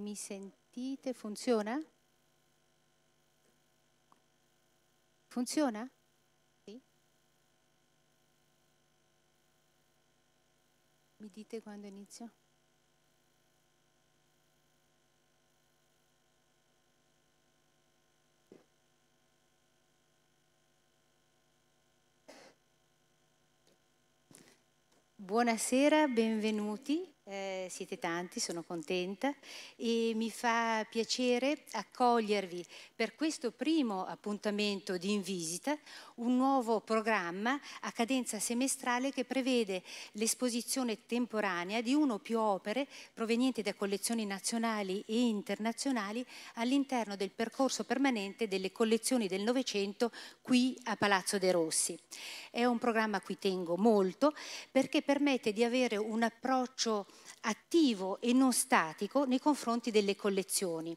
Mi sentite? Funziona? Funziona? Sì. Mi dite quando inizio? Buonasera, benvenuti eh, siete tanti, sono contenta e mi fa piacere accogliervi per questo primo appuntamento di In Visita, un nuovo programma a cadenza semestrale che prevede l'esposizione temporanea di uno o più opere provenienti da collezioni nazionali e internazionali all'interno del percorso permanente delle collezioni del Novecento qui a Palazzo De Rossi. È un programma a cui tengo molto perché permette di avere un approccio attivo e non statico nei confronti delle collezioni.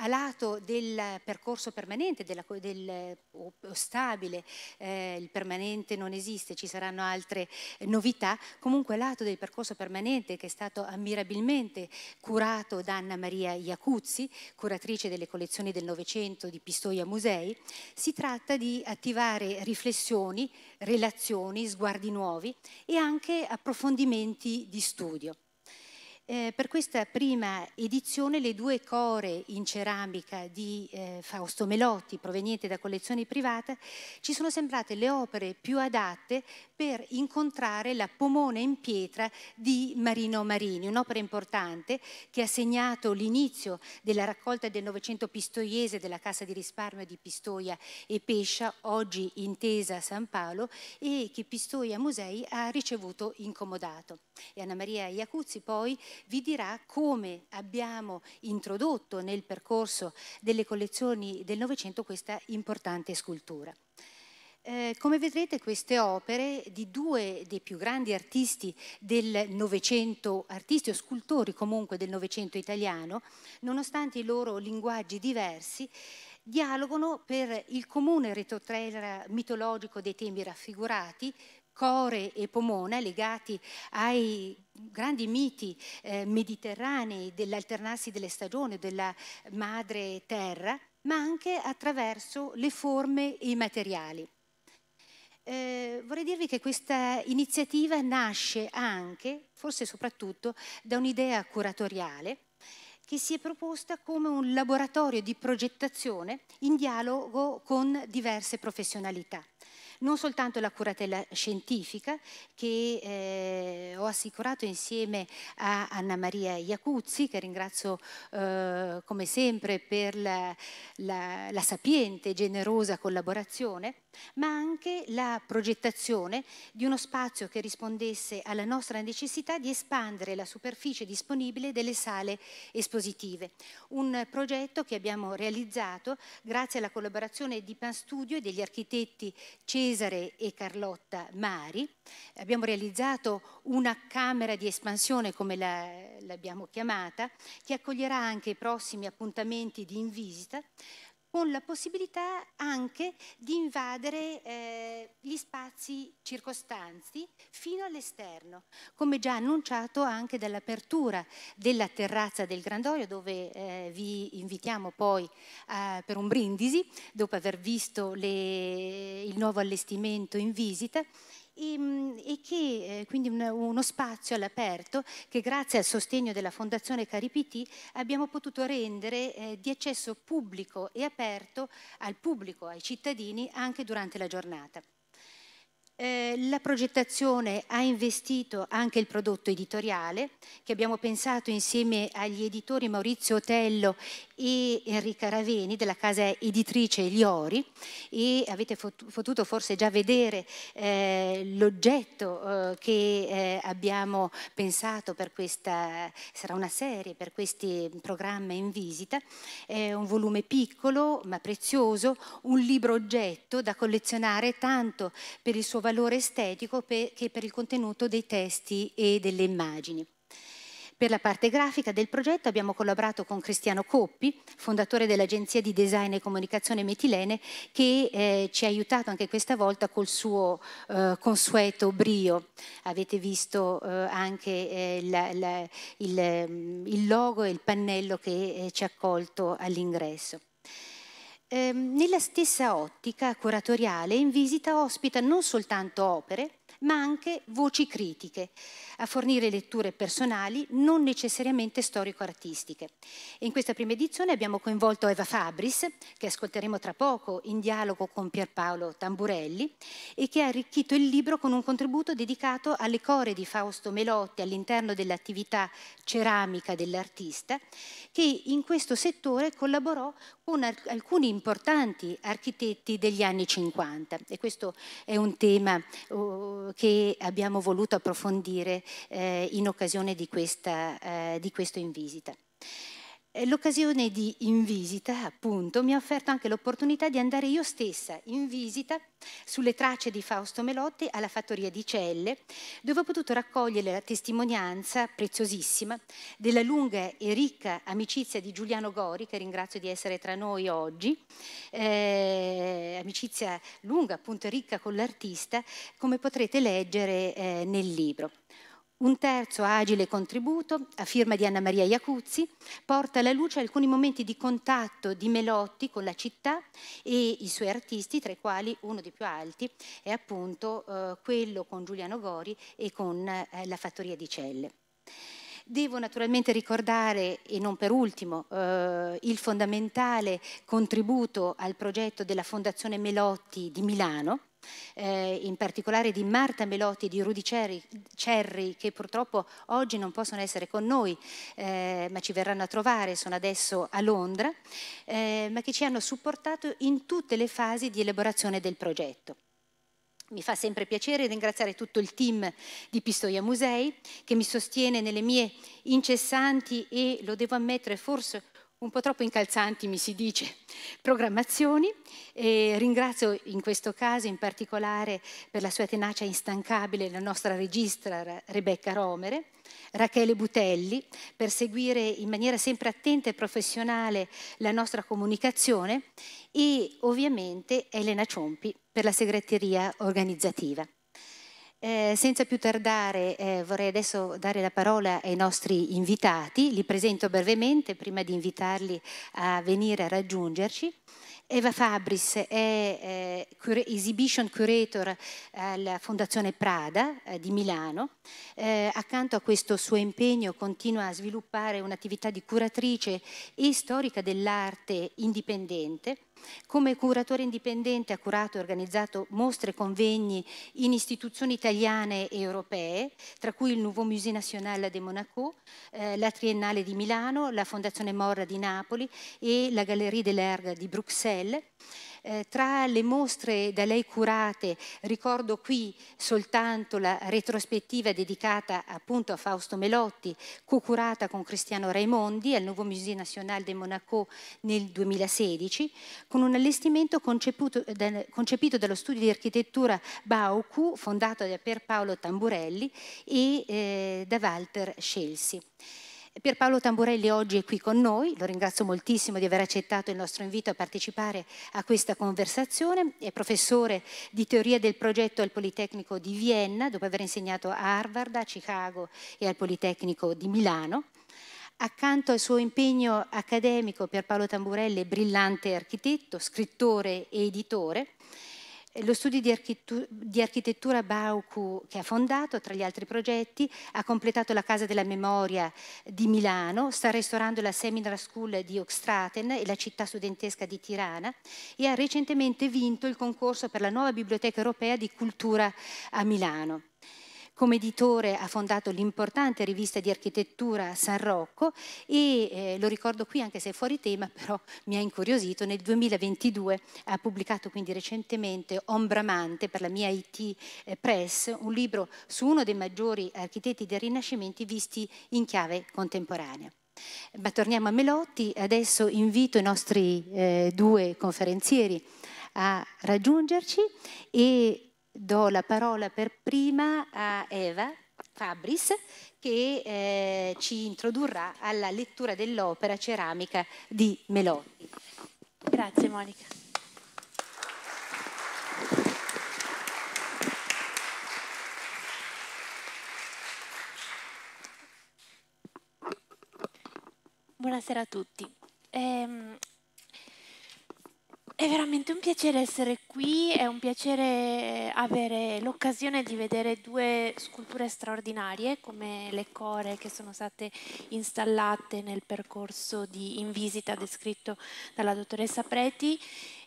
A lato del percorso permanente della, del, o, stabile, eh, il permanente non esiste, ci saranno altre eh, novità, comunque a lato del percorso permanente che è stato ammirabilmente curato da Anna Maria Iacuzzi, curatrice delle collezioni del Novecento di Pistoia Musei, si tratta di attivare riflessioni, relazioni, sguardi nuovi e anche approfondimenti di studio. Eh, per questa prima edizione le due core in ceramica di eh, Fausto Melotti, provenienti da collezioni private, ci sono sembrate le opere più adatte per incontrare la Pomone in pietra di Marino Marini, un'opera importante che ha segnato l'inizio della raccolta del Novecento pistoiese della Cassa di risparmio di Pistoia e Pescia, oggi intesa a San Paolo, e che Pistoia Musei ha ricevuto incomodato. E Anna Maria Iacuzzi poi vi dirà come abbiamo introdotto nel percorso delle collezioni del Novecento questa importante scultura. Eh, come vedrete queste opere di due dei più grandi artisti del Novecento, artisti o scultori comunque del Novecento italiano, nonostante i loro linguaggi diversi, dialogano per il comune retrotrailer mitologico dei temi raffigurati, Core e Pomona, legati ai grandi miti eh, mediterranei dell'alternarsi delle stagioni, della madre terra, ma anche attraverso le forme e i materiali eh, vorrei dirvi che questa iniziativa nasce anche, forse soprattutto, da un'idea curatoriale che si è proposta come un laboratorio di progettazione in dialogo con diverse professionalità non soltanto la curatela scientifica che eh, ho assicurato insieme a Anna Maria Iacuzzi, che ringrazio eh, come sempre per la, la, la sapiente e generosa collaborazione, ma anche la progettazione di uno spazio che rispondesse alla nostra necessità di espandere la superficie disponibile delle sale espositive. Un progetto che abbiamo realizzato grazie alla collaborazione di Pan Studio e degli architetti Cesare e Carlotta Mari. Abbiamo realizzato una camera di espansione, come l'abbiamo chiamata, che accoglierà anche i prossimi appuntamenti di in visita con la possibilità anche di invadere eh, gli spazi circostanti fino all'esterno, come già annunciato anche dall'apertura della terrazza del Grandoio, dove eh, vi invitiamo poi eh, per un brindisi, dopo aver visto le, il nuovo allestimento in visita, e, che eh, quindi uno spazio all'aperto che grazie al sostegno della Fondazione Caripiti abbiamo potuto rendere eh, di accesso pubblico e aperto al pubblico, ai cittadini anche durante la giornata. Eh, la progettazione ha investito anche il prodotto editoriale che abbiamo pensato insieme agli editori Maurizio Otello e Enrica Raveni della casa editrice Liori e avete potuto forse già vedere eh, l'oggetto eh, che eh, abbiamo pensato per questa, sarà una serie per questi programmi in visita, è un volume piccolo ma prezioso, un libro oggetto da collezionare tanto per il suo valore estetico che per il contenuto dei testi e delle immagini. Per la parte grafica del progetto abbiamo collaborato con Cristiano Coppi, fondatore dell'agenzia di design e comunicazione Metilene, che eh, ci ha aiutato anche questa volta col suo eh, consueto brio. Avete visto eh, anche la, eh, la, il, mm, il, logo e il pannello che eh, ci ha accolto all'ingresso. Ehm, nella stessa ottica curatoriale, in visita ospita non soltanto opere, ma anche voci critiche, a fornire letture personali non necessariamente storico-artistiche. In questa prima edizione abbiamo coinvolto Eva Fabris, che ascolteremo tra poco in dialogo con Pierpaolo Tamburelli, e che ha arricchito il libro con un contributo dedicato alle core di Fausto Melotti all'interno dell'attività ceramica dell'artista, che in questo settore collaborò con alcuni importanti architetti degli anni 50 e questo è un tema uh, che abbiamo voluto approfondire eh, in occasione di, questa, eh, di questo in visita. Eh, l'occasione di In Visita, appunto, mi ha offerto anche l'opportunità di andare io stessa in visita sulle tracce di Fausto Melotti alla fattoria di Celle, dove ho potuto raccogliere la testimonianza preziosissima della lunga e ricca amicizia di Giuliano Gori, che ringrazio di essere tra noi oggi, eh, amicizia lunga, appunto ricca con l'artista, come potrete leggere eh, nel libro. Un terzo agile contributo, a firma di Anna Maria Iacuzzi, porta alla luce alcuni momenti di contatto di Melotti con la città e i suoi artisti, tra i quali uno dei più alti è appunto eh, quello con Giuliano Gori e con eh, la Fattoria di Celle. Devo naturalmente ricordare, e non per ultimo, eh, il fondamentale contributo al progetto della Fondazione Melotti di Milano, eh, in particolare di Marta Melotti, e di Rudy Cerri, Cerri, che purtroppo oggi non possono essere con noi, eh, ma ci verranno a trovare, sono adesso a Londra, eh, ma che ci hanno supportato in tutte le fasi di elaborazione del progetto. Mi fa sempre piacere ringraziare tutto il team di Pistoia Musei che mi sostiene nelle mie incessanti e, lo devo ammettere, forse un po' troppo incalzanti, mi si dice, programmazioni. E ringrazio in questo caso in particolare per la sua tenacia instancabile la nostra regista Rebecca Romere, Rachele Butelli, per seguire in maniera sempre attenta e professionale la nostra comunicazione e ovviamente Elena Ciompi per la segreteria organizzativa. Eh, senza più tardare eh, vorrei adesso dare la parola ai nostri invitati, li presento brevemente prima di invitarli a venire a raggiungerci. Eva Fabris è eh, Exhibition Curator alla Fondazione Prada eh, di Milano. Eh, accanto a questo suo impegno continua a sviluppare un'attività di curatrice e storica dell'arte indipendente come curatore indipendente ha curato e organizzato mostre e convegni in istituzioni italiane e europee, tra cui il Nouveau Musée National de Monaco, eh, la Triennale di Milano, la Fondazione Morra di Napoli e la Gallerie de l'Erga di Bruxelles. Eh, tra le mostre da lei curate ricordo qui soltanto la retrospettiva dedicata appunto a Fausto Melotti, co-curata con Cristiano Raimondi al Nuovo Musée National de Monaco nel 2016, con un allestimento concepito, eh, da, concepito dallo studio di architettura Baucu, fondato da Pier Paolo Tamburelli e eh, da Walter Scelsi. Pierpaolo Tamburelli oggi è qui con noi, lo ringrazio moltissimo di aver accettato il nostro invito a partecipare a questa conversazione, è professore di teoria del progetto al Politecnico di Vienna, dopo aver insegnato a Harvard, a Chicago e al Politecnico di Milano. Accanto al suo impegno accademico, Pierpaolo Tamburelli è brillante architetto, scrittore e editore. Eh, lo studio di, architettura, di architettura Baucu che ha fondato, tra gli altri progetti, ha completato la Casa della Memoria di Milano, sta restaurando la Seminar School di Oxtraten e la città studentesca di Tirana e ha recentemente vinto il concorso per la nuova Biblioteca Europea di Cultura a Milano. Come editore ha fondato l'importante rivista di architettura San Rocco e eh, lo ricordo qui anche se è fuori tema, però mi ha incuriosito, nel 2022 ha pubblicato quindi recentemente Ombramante per la mia IT eh, Press, un libro su uno dei maggiori architetti del Rinascimento visti in chiave contemporanea. Ma torniamo a Melotti, adesso invito i nostri eh, due conferenzieri a raggiungerci e do la parola per prima a Eva Fabris che eh, ci introdurrà alla lettura dell'opera ceramica di Melotti. Grazie Monica. Buonasera a tutti. Eh, è veramente un piacere essere qui, è un piacere avere l'occasione di vedere due sculture straordinarie come le core che sono state installate nel percorso di in visita descritto dalla dottoressa Preti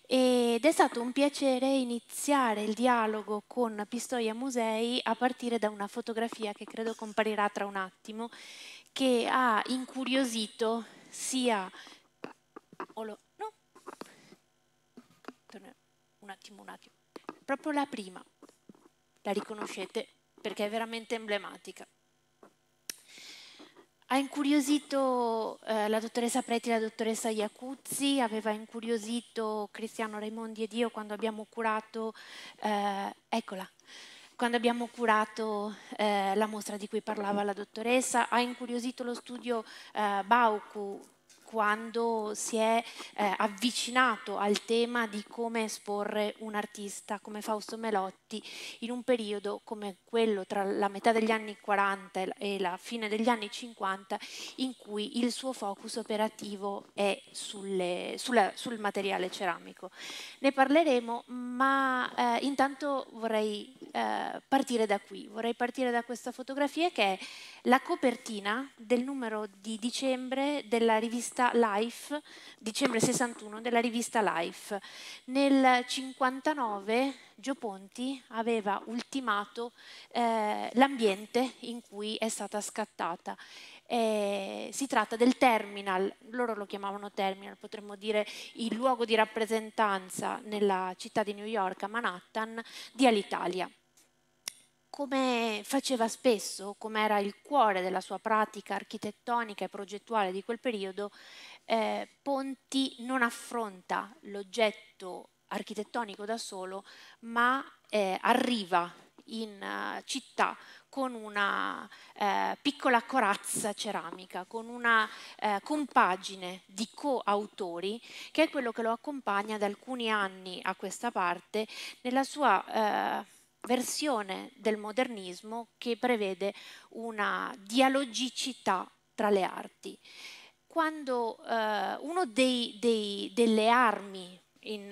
ed è stato un piacere iniziare il dialogo con Pistoia Musei a partire da una fotografia che credo comparirà tra un attimo che ha incuriosito sia attimo, un attimo. Proprio la prima, la riconoscete perché è veramente emblematica. Ha incuriosito eh, la dottoressa Preti e la dottoressa Iacuzzi, aveva incuriosito Cristiano Raimondi ed io quando abbiamo curato, eh, eccola, quando abbiamo curato eh, la mostra di cui parlava la dottoressa, ha incuriosito lo studio eh, Bauku quando si è eh, avvicinato al tema di come esporre un artista come Fausto Melotti tutti in un periodo come quello tra la metà degli anni 40 e la fine degli anni 50 in cui il suo focus operativo è sulle, sulla, sul materiale ceramico. Ne parleremo, ma eh, intanto vorrei eh, partire da qui, vorrei partire da questa fotografia che è la copertina del numero di dicembre della rivista Life, dicembre 61 della rivista Life. Nel 59 Gio Ponti aveva ultimato eh, l'ambiente in cui è stata scattata. Eh, si tratta del terminal, loro lo chiamavano terminal, potremmo dire il luogo di rappresentanza nella città di New York, a Manhattan, di Alitalia come faceva spesso, come era il cuore della sua pratica architettonica e progettuale di quel periodo, eh, Ponti non affronta l'oggetto architettonico da solo, ma eh, arriva in uh, città con una eh, piccola corazza ceramica, con una eh, compagine di coautori che è quello che lo accompagna da alcuni anni a questa parte nella sua eh, versione del modernismo che prevede una dialogicità tra le arti. Quando eh, una delle armi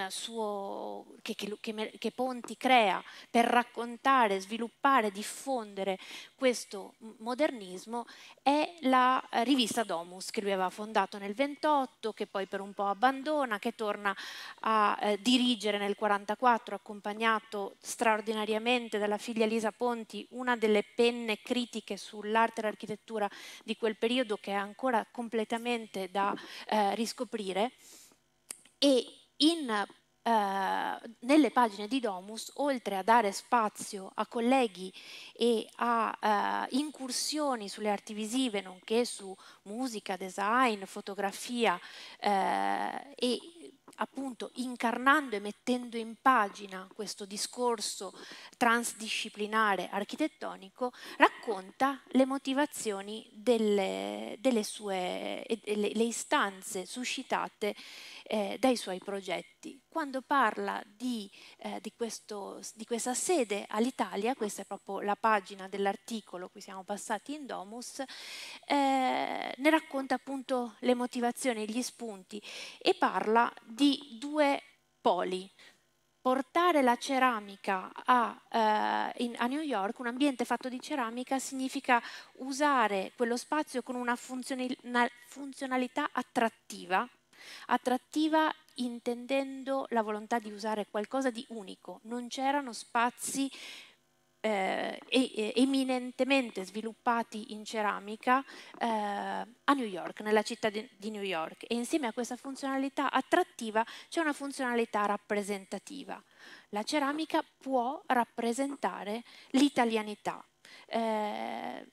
suo, che, che, che, Ponti crea per raccontare, sviluppare, diffondere questo modernismo è la rivista Domus che lui aveva fondato nel 28, che poi per un po' abbandona, che torna a eh, dirigere nel 44 accompagnato straordinariamente dalla figlia Elisa Ponti, una delle penne critiche sull'arte e l'architettura di quel periodo che è ancora completamente da eh, riscoprire e in eh, nelle pagine di Domus, oltre a dare spazio a colleghi e a uh, incursioni sulle arti visive, nonché su musica, design, fotografia uh, e appunto incarnando e mettendo in pagina questo discorso transdisciplinare architettonico, racconta le motivazioni delle, delle sue le, le istanze suscitate eh, dai suoi progetti. Quando parla di, eh, di, questo, di questa sede all'Italia, questa è proprio la pagina dell'articolo, qui siamo passati in Domus, eh, ne racconta appunto le motivazioni, gli spunti e parla di due poli, portare la ceramica a, uh, in, a, New York, un ambiente fatto di ceramica, significa usare quello spazio con una funzionalità attrattiva Attrattiva intendendo la volontà di usare qualcosa di unico, non c'erano spazi eh, eminentemente sviluppati in ceramica eh, a New York, nella città di New York e insieme a questa funzionalità attrattiva c'è una funzionalità rappresentativa. La ceramica può rappresentare l'italianità. Eh,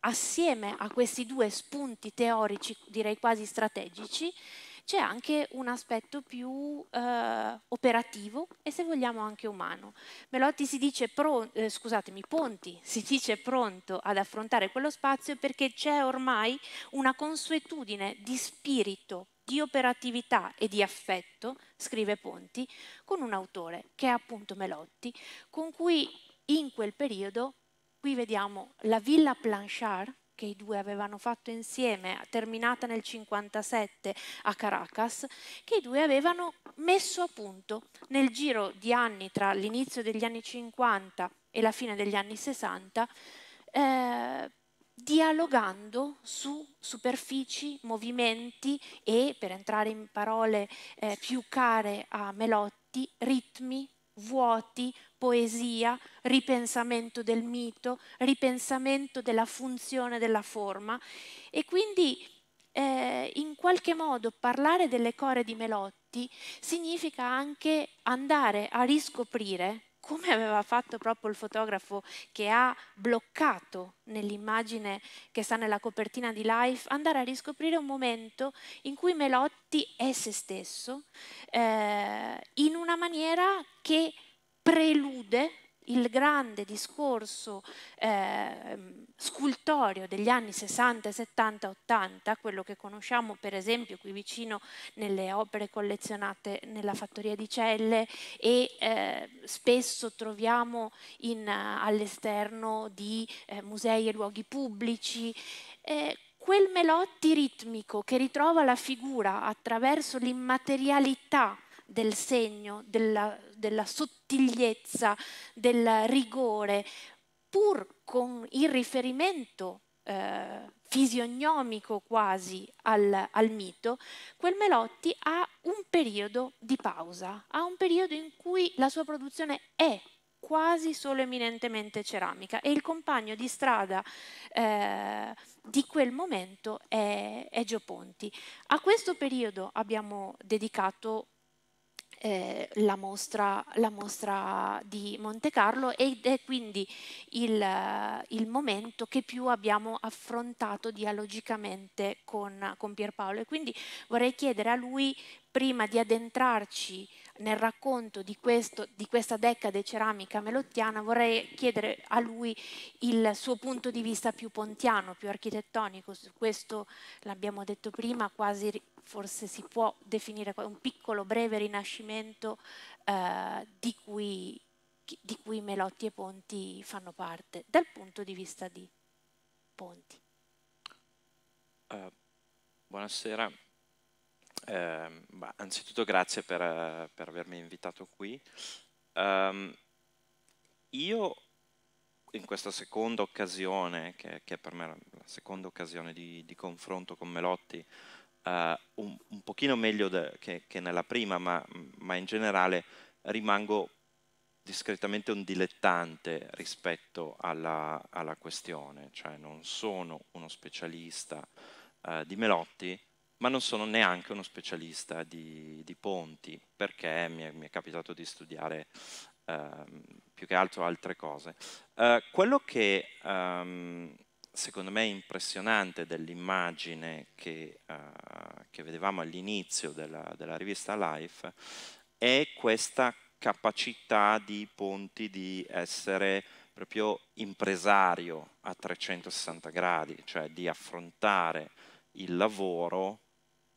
assieme a questi due spunti teorici, direi quasi strategici, c'è anche un aspetto più eh, operativo e se vogliamo anche umano. Melotti si dice, pro, eh, scusatemi, Ponti si dice pronto ad affrontare quello spazio perché c'è ormai una consuetudine di spirito di operatività e di affetto, scrive Ponti, con un autore che è appunto Melotti, con cui in quel periodo, qui vediamo la Villa Planchard, che i due avevano fatto insieme, terminata nel 57 a Caracas, che i due avevano messo a punto nel giro di anni tra l'inizio degli anni 50 e la fine degli anni 60, eh, dialogando su superfici, movimenti e, per entrare in parole eh, più care a Melotti, ritmi, vuoti, poesia, ripensamento del mito, ripensamento della funzione della forma e quindi eh, in qualche modo parlare delle core di Melotti significa anche andare a riscoprire come aveva fatto proprio il fotografo che ha bloccato nell'immagine che sta nella copertina di Life, andare a riscoprire un momento in cui Melotti è se stesso eh, in una maniera che prelude il grande discorso eh, scultorio degli anni 60, 70, 80, quello che conosciamo per esempio qui vicino nelle opere collezionate nella fattoria di Celle e eh, spesso troviamo in, all'esterno di eh, musei e luoghi pubblici. quel melotti ritmico che ritrova la figura attraverso l'immaterialità del segno, della, della sottigliezza, del rigore, pur con il riferimento eh, fisionomico quasi al, al, mito, quel Melotti ha un periodo di pausa, ha un periodo in cui la sua produzione è quasi solo eminentemente ceramica e il compagno di strada eh, di quel momento è, è Ponti. A questo periodo abbiamo dedicato eh, la, mostra, la, mostra, di Monte Carlo ed è quindi il, il momento che più abbiamo affrontato dialogicamente con, con Pierpaolo e quindi vorrei chiedere a lui prima di addentrarci nel racconto di, questo, di questa decade ceramica melottiana vorrei chiedere a lui il suo punto di vista più pontiano, più architettonico, su questo l'abbiamo detto prima, quasi forse si può definire un piccolo breve rinascimento eh, di, cui, di cui Melotti e Ponti fanno parte, dal punto di vista di Ponti. Uh, buonasera, eh, bah, anzitutto grazie per, eh, per, avermi invitato qui. Um, io in questa seconda occasione, che, che, per me è la seconda occasione di, di confronto con Melotti, uh, un, un, pochino meglio de, che, che, nella prima, ma, ma, in generale rimango discretamente un dilettante rispetto alla, alla questione, cioè non sono uno specialista uh, di Melotti, ma non sono neanche uno specialista di, di ponti, perché mi è, mi è, capitato di studiare ehm, più che altro altre cose. Eh, quello che ehm, secondo me è impressionante dell'immagine che, eh, che, vedevamo all'inizio della, della, rivista Life è questa capacità di Ponti di essere proprio impresario a 360 gradi, cioè di affrontare il lavoro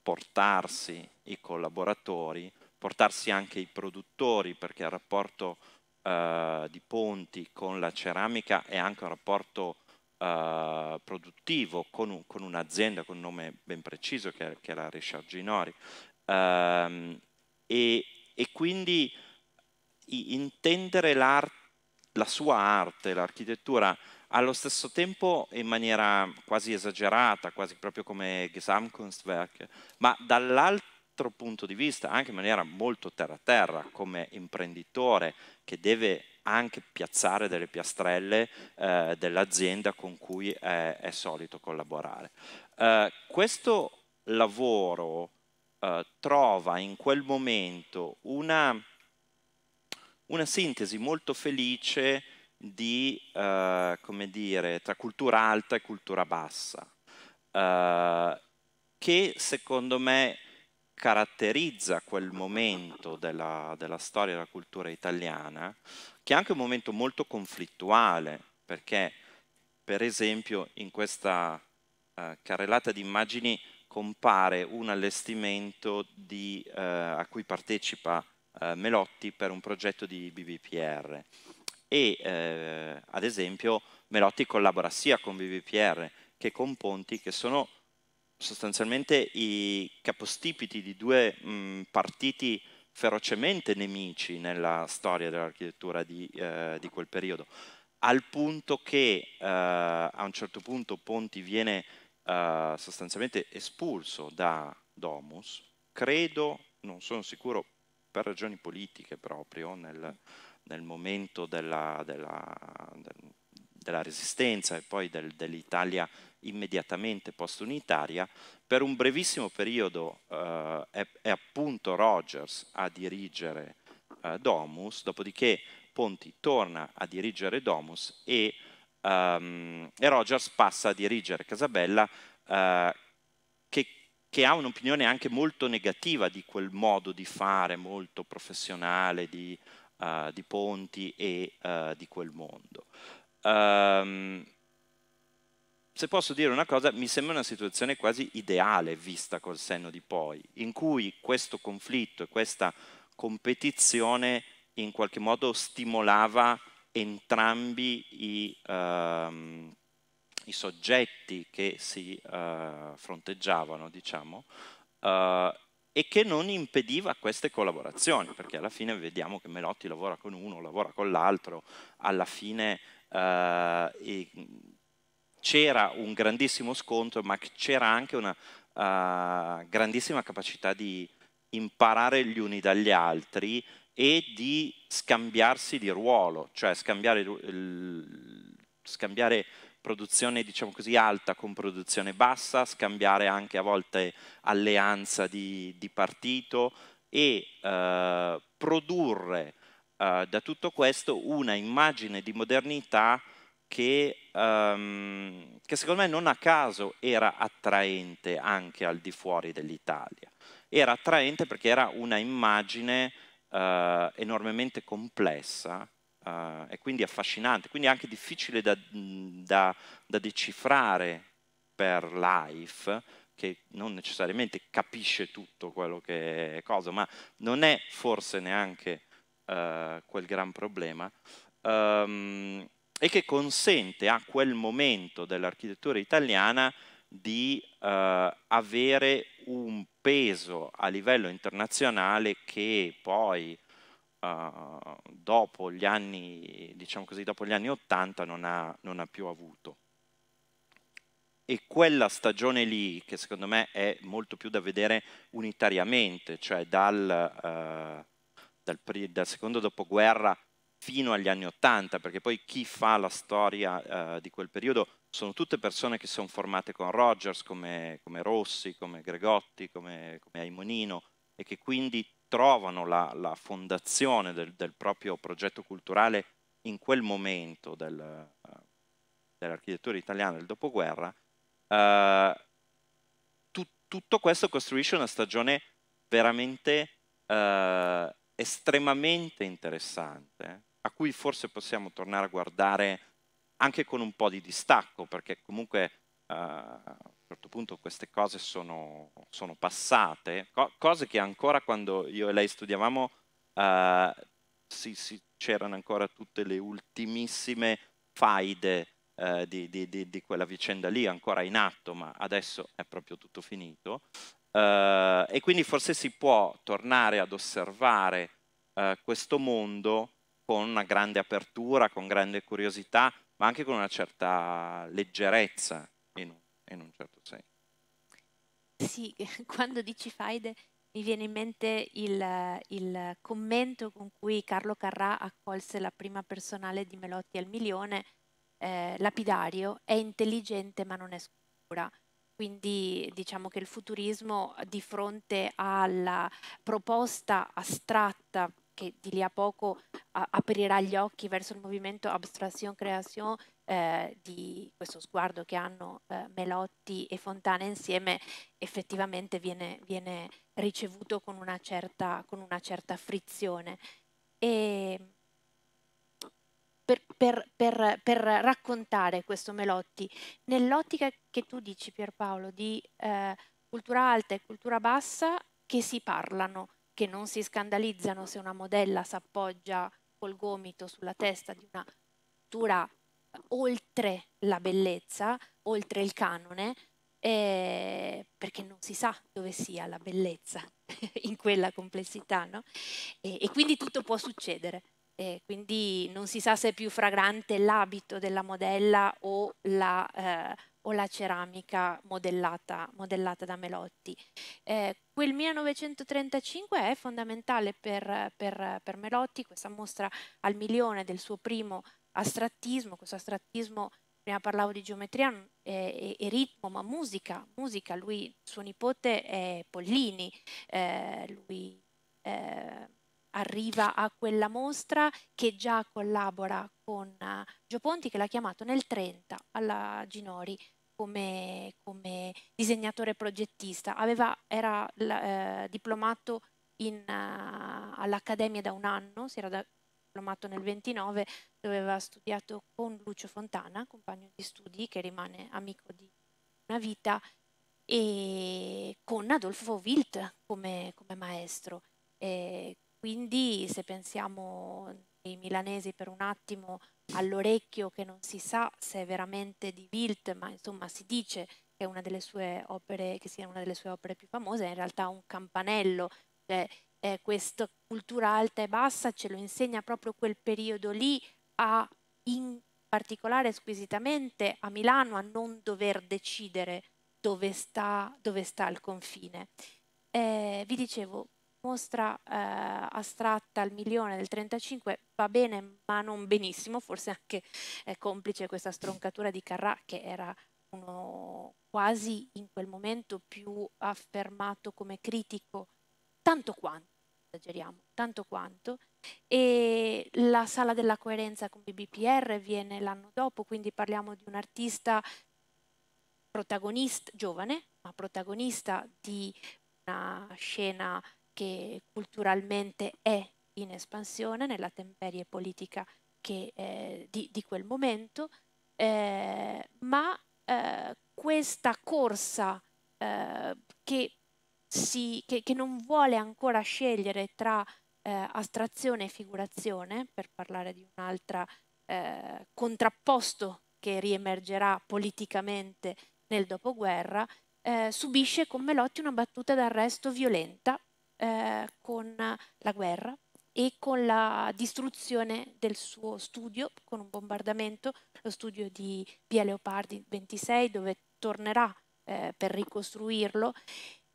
portarsi i collaboratori, portarsi anche i produttori, perché il rapporto eh, di Ponti con la ceramica è anche un rapporto eh, produttivo con, un'azienda, con un nome ben preciso che è, che è la Richard Ginori. Eh, e, e, quindi intendere la sua arte, l'architettura, allo stesso tempo, in maniera quasi esagerata, quasi proprio come Gesamtkunstwerk, ma dall'altro punto di vista, anche in maniera molto terra-terra, come imprenditore che deve anche piazzare delle piastrelle eh, dell'azienda con cui è, è solito collaborare. Eh, questo lavoro eh, trova in quel momento una, una sintesi molto felice di, eh, come dire, tra cultura alta e cultura bassa, eh, che secondo me caratterizza quel momento della, della storia della cultura italiana, che è anche un momento molto conflittuale, perché per esempio in questa eh, carrellata di immagini compare un allestimento di, eh, a cui partecipa eh, Melotti per un progetto di BBPR e eh, ad esempio Melotti collabora sia con BBPR che con Ponti che sono sostanzialmente i capostipiti di due mh, mm, partiti ferocemente nemici nella storia dell'architettura di, eh, di, quel periodo, al punto che eh, a un certo punto Ponti viene eh, sostanzialmente espulso da Domus, credo, non sono sicuro, per ragioni politiche proprio nel, nel momento della, della, della resistenza e poi del, dell'Italia immediatamente post-unitaria, per un brevissimo periodo eh, è, è, appunto Rogers a dirigere eh, Domus, dopodiché Ponti torna a dirigere Domus e, um, e Rogers passa a dirigere Casabella eh, che, che, ha un'opinione anche molto negativa di quel modo di fare, molto professionale, di, uh, di Ponti e uh, di quel mondo. Um, se posso dire una cosa, mi sembra una situazione quasi ideale vista col senno di poi, in cui questo conflitto e questa competizione in qualche modo stimolava entrambi i, um, i soggetti che si uh, fronteggiavano, diciamo, uh, e che non impediva queste collaborazioni, perché alla fine vediamo che Melotti lavora con uno, lavora con l'altro, alla fine eh, c'era un grandissimo scontro, ma c'era anche una eh, grandissima capacità di imparare gli uni dagli altri e di scambiarsi di ruolo, cioè scambiare, scambiare produzione diciamo così alta con produzione bassa, scambiare anche a volte alleanza di, di partito e eh, produrre eh, da tutto questo una immagine di modernità che, ehm, che secondo me non a caso era attraente anche al di fuori dell'Italia. Era attraente perché era una immagine eh, enormemente complessa uh, eh, è quindi affascinante, quindi anche difficile da, da, da decifrare per Life, che non necessariamente capisce tutto quello che è cosa, ma non è forse neanche uh, quel gran problema, um, e che consente a quel momento dell'architettura italiana di uh, avere un peso a livello internazionale che poi uh, dopo, gli anni, diciamo così, dopo gli anni 80 non ha, non ha più avuto. E quella stagione lì, che secondo me è molto più da vedere unitariamente, cioè dal, uh, dal, dal secondo dopoguerra fino agli anni Ottanta, perché poi chi fa la storia uh, di quel periodo sono tutte persone che si sono formate con Rogers, come, come Rossi, come Gregotti, come, come Aimonino, e che quindi trovano la, la fondazione del, del, proprio progetto culturale in quel momento del, eh, dell'architettura italiana del dopoguerra, eh, tu, tutto questo costruisce una stagione veramente eh, estremamente interessante, a cui forse possiamo tornare a guardare anche con un po' di distacco, perché comunque eh, a certo punto queste cose sono, sono passate, co cose che ancora quando io e lei studiavamo uh, eh, sì, sì, c'erano ancora tutte le ultimissime faide uh, di, di, di, di, quella vicenda lì ancora in atto, ma adesso è proprio tutto finito. Uh, e quindi forse si può tornare ad osservare questo mondo con una grande apertura, con grande curiosità, ma anche con una certa leggerezza in un certo senso. Sì, quando dici Faide mi viene in mente il, il commento con cui Carlo Carrà accolse la prima personale di Melotti al milione, eh, lapidario, è intelligente ma non è scura. Quindi diciamo che il futurismo di fronte alla proposta astratta che di lì a poco a, aprirà gli occhi verso il movimento Abstraction Creation eh, di questo sguardo che hanno eh, Melotti e Fontana insieme, effettivamente viene, viene ricevuto con una certa, con una certa frizione. E per, per, per, per, raccontare questo Melotti, nell'ottica che tu dici Pierpaolo di eh, cultura alta e cultura bassa che si parlano, che non si scandalizzano se una modella s'appoggia col gomito sulla testa di una cultura oltre la bellezza, oltre il canone, eh, perché non si sa dove sia la bellezza in quella complessità, no? e, e, quindi tutto può succedere. E quindi non si sa se è più fragrante l'abito della modella o la, eh, o la ceramica modellata, modellata da Melotti. Eh, quel 1935 è fondamentale per, per, per, Melotti, questa mostra al milione del suo primo astrattismo, questo astrattismo, prima parlavo di geometria eh, e, e, ritmo, ma musica, musica, lui, suo nipote è Pollini, eh, lui... Eh, arriva a quella mostra che già collabora con uh, Ponti che l'ha chiamato nel 30 alla Ginori come, come disegnatore progettista. Aveva, era eh, diplomato uh, all'Accademia da un anno, si era da, diplomato nel 29 dove aveva studiato con Lucio Fontana, compagno di studi che rimane amico di una vita, e con Adolfo Wilt come, come maestro. Eh, quindi se pensiamo ai milanesi per un attimo all'orecchio che non si sa se è veramente di Wilt, ma insomma si dice che, una delle sue opere, che sia una delle sue opere più famose, è in realtà un campanello, cioè eh, questa cultura alta e bassa ce lo insegna proprio quel periodo lì a in particolare squisitamente a Milano a non dover decidere dove sta, dove sta il confine. Eh, vi dicevo, mostra eh, astratta al milione del 35 va bene ma non benissimo, forse anche eh, complice questa stroncatura di Carrà che era uno quasi in quel momento più affermato come critico, tanto quanto, esageriamo, tanto quanto, e la sala della coerenza con BBPR viene l'anno dopo, quindi parliamo di un artista protagonista, giovane, ma protagonista di una scena che culturalmente è in espansione nella temperie politica che, eh, di, di, quel momento, eh, ma eh, questa corsa eh, che, si, che, che, non vuole ancora scegliere tra eh, astrazione e figurazione, per parlare di un altro eh, contrapposto che riemergerà politicamente nel dopoguerra, subisce con Melotti una battuta d'arresto violenta eh, con la guerra e con la distruzione del suo studio con un bombardamento, lo studio di Pia Leopardi 26 dove tornerà eh, per ricostruirlo,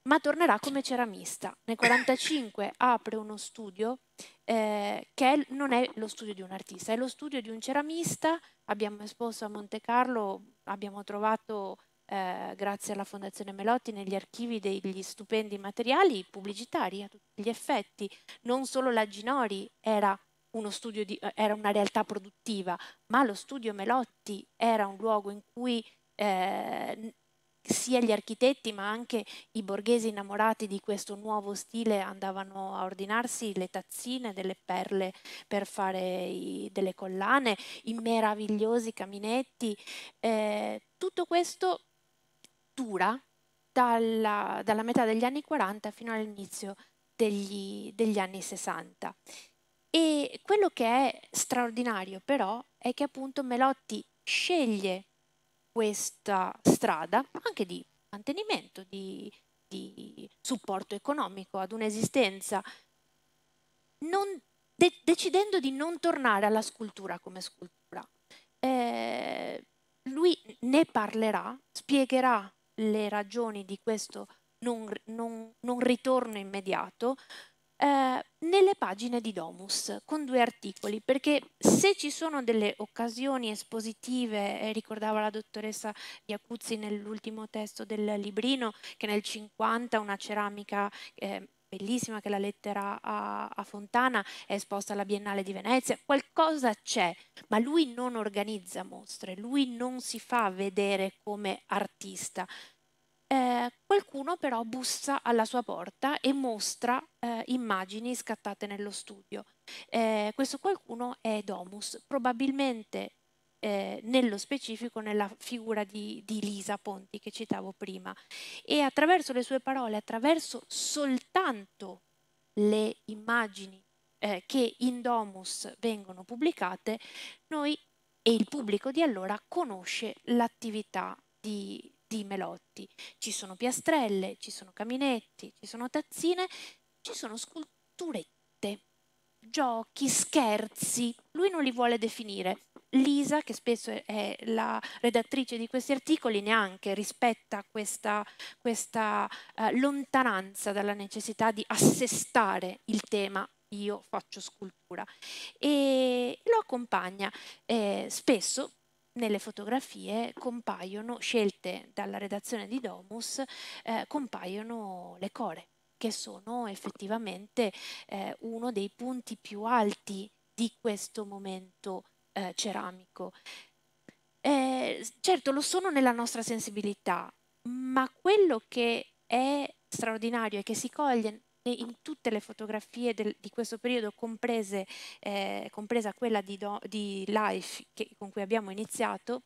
ma tornerà come ceramista. Nel 1945 apre uno studio eh, che non è lo studio di un artista, è lo studio di un ceramista, abbiamo esposto a Monte Carlo, abbiamo trovato eh, grazie alla Fondazione Melotti, negli archivi degli stupendi materiali pubblicitari a tutti gli effetti. Non solo la Ginori era, di, eh, era una realtà produttiva, ma lo studio Melotti era un luogo in cui eh, sia gli architetti ma anche i borghesi innamorati di questo nuovo stile andavano a ordinarsi le tazzine delle perle per fare i, delle collane, i meravigliosi caminetti. Eh, tutto questo dura dalla, dalla metà degli anni 40 fino all'inizio degli, degli anni 60. E quello che è straordinario però è che appunto Melotti sceglie questa strada anche di mantenimento, di, di supporto economico ad un'esistenza, de, decidendo di non tornare alla scultura come scultura. Eh, lui ne parlerà, spiegherà le ragioni di questo non, non, non ritorno immediato, eh, nelle pagine di Domus con due articoli, perché se ci sono delle occasioni espositive, eh, ricordava la dottoressa Iacuzzi nell'ultimo testo del librino, che nel 50 una ceramica eh, bellissima che la lettera a, a Fontana è esposta alla Biennale di Venezia, qualcosa c'è, ma lui non organizza mostre, lui non si fa vedere come artista. Eh, qualcuno però bussa alla sua porta e mostra eh, immagini scattate nello studio. Eh, questo qualcuno è Domus, probabilmente eh, nello specifico nella figura di, di Lisa Ponti che citavo prima. E attraverso le sue parole, attraverso soltanto le immagini eh, che in Domus vengono pubblicate, noi e il pubblico di allora conosce l'attività di, di Melotti. Ci sono piastrelle, ci sono caminetti, ci sono tazzine, ci sono sculturette, giochi, scherzi, lui non li vuole definire, Lisa, che spesso è la redattrice di questi articoli, neanche rispetta questa, questa eh, lontananza dalla necessità di assestare il tema io faccio scultura e lo accompagna eh, spesso nelle fotografie compaiono, scelte dalla redazione di Domus, eh, compaiono le core, che sono effettivamente eh, uno dei punti più alti di questo momento eh, ceramico. Eh, certo, lo sono nella nostra sensibilità, ma quello che è straordinario e che si coglie in tutte le fotografie del, di questo periodo, comprese, eh, compresa quella di, do, di Life che, con cui abbiamo iniziato,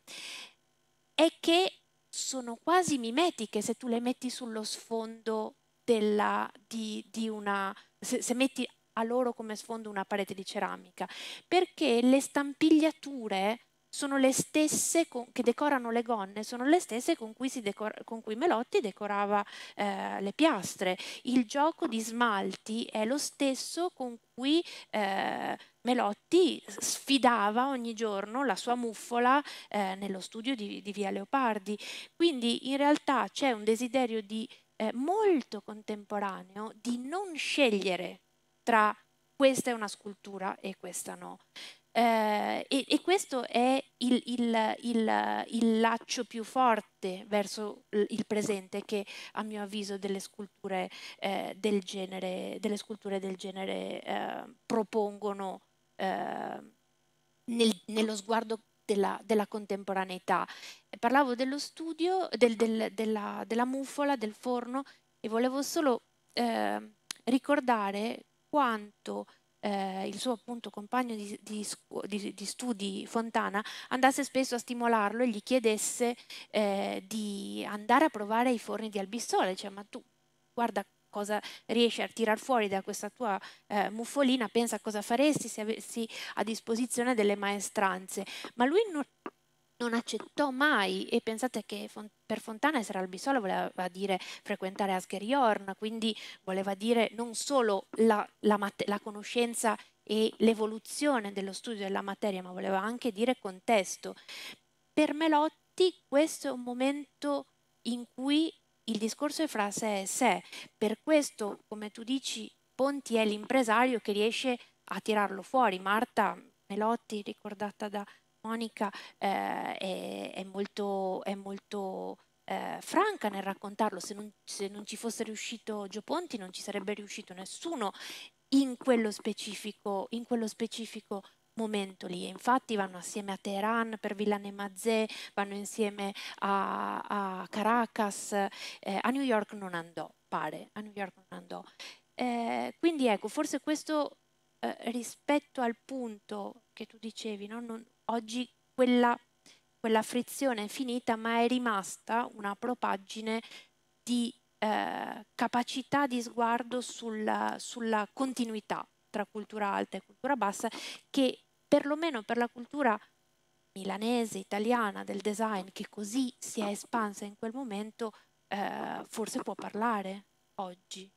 è che sono quasi mimetiche se tu le metti sullo sfondo della, di, di, una... Se, se metti a loro come sfondo una parete di ceramica, perché le stampigliature sono le stesse con, che decorano le gonne, sono le stesse con cui, decora, con cui Melotti decorava eh, le piastre. Il gioco di smalti è lo stesso con cui eh, Melotti sfidava ogni giorno la sua muffola eh, nello studio di, di Via Leopardi. Quindi in realtà c'è un desiderio di, eh, molto contemporaneo di non scegliere tra questa è una scultura e questa no. Eh, e, e, questo è il, il, il, il, laccio più forte verso il presente che a mio avviso delle sculture eh, del genere, delle sculture del genere eh, propongono eh, nel, nello sguardo della, della, contemporaneità. Parlavo dello studio, del, del, della, della, muffola, del forno e volevo solo eh, ricordare quanto eh, il suo appunto compagno di, di, di, di, studi Fontana andasse spesso a stimolarlo e gli chiedesse eh, di andare a provare i forni di Albissole, cioè ma tu guarda cosa riesci a tirar fuori da questa tua eh, muffolina, pensa a cosa faresti se avessi a disposizione delle maestranze. Ma lui non non accettò mai, e pensate che per Fontana essere albisola voleva dire frequentare Asgheriorn, quindi voleva dire non solo la, la, la conoscenza e l'evoluzione dello studio della materia, ma voleva anche dire contesto. Per Melotti questo è un momento in cui il discorso è fra sé e sé, per questo, come tu dici, Ponti è l'impresario che riesce a tirarlo fuori. Marta Melotti, ricordata da Monica eh, è, è, molto, è molto eh, franca nel raccontarlo, se non, se non, ci fosse riuscito Gio Ponti non ci sarebbe riuscito nessuno in quello specifico, in quello specifico momento lì. Infatti vanno assieme a Teheran per Villanemazzè, vanno insieme a, a Caracas, eh, a New York non andò, pare, a New York non andò. Eh, quindi ecco, forse questo eh, rispetto al punto che tu dicevi, no? non, oggi quella, quella frizione è finita ma è rimasta una propaggine di eh, capacità di sguardo sulla, sulla continuità tra cultura alta e cultura bassa che perlomeno per la cultura milanese, italiana, del design che così si è espansa in quel momento, eh, forse può parlare oggi.